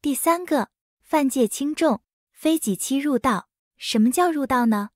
第三个犯戒轻重，非几妻入道。什么叫入道呢？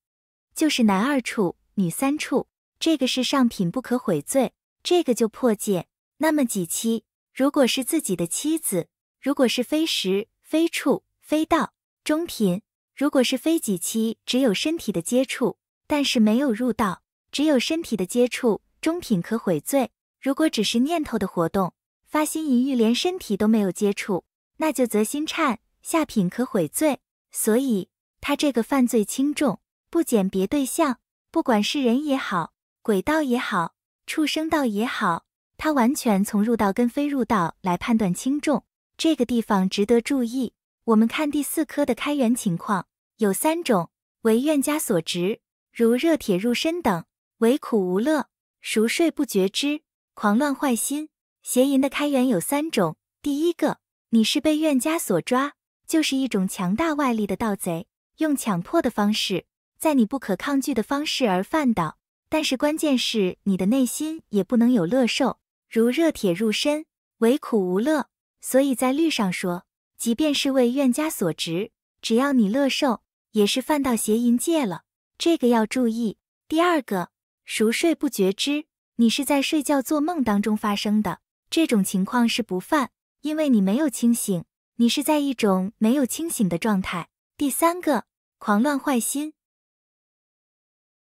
就是男二处，女三处，这个是上品不可悔罪，这个就破戒。那么几妻，如果是自己的妻子，如果是非时、非处、非道，中品；如果是非几妻，只有身体的接触，但是没有入道，只有身体的接触，中品可悔罪。如果只是念头的活动，发心淫欲，连身体都没有接触。那就则心颤，下品可悔罪，所以他这个犯罪轻重不鉴别对象，不管是人也好，鬼道也好，畜生道也好，他完全从入道跟非入道来判断轻重，这个地方值得注意。我们看第四科的开源情况，有三种：为怨家所执，如热铁入身等；唯苦无乐，熟睡不觉之狂乱坏心邪淫的开源有三种，第一个。你是被怨家所抓，就是一种强大外力的盗贼，用强迫的方式，在你不可抗拒的方式而犯盗。但是关键是你的内心也不能有乐受，如热铁入身，唯苦无乐。所以在律上说，即便是为怨家所执，只要你乐受，也是犯到邪淫戒了。这个要注意。第二个，熟睡不觉知，你是在睡觉做梦当中发生的这种情况是不犯。因为你没有清醒，你是在一种没有清醒的状态。第三个，狂乱坏心。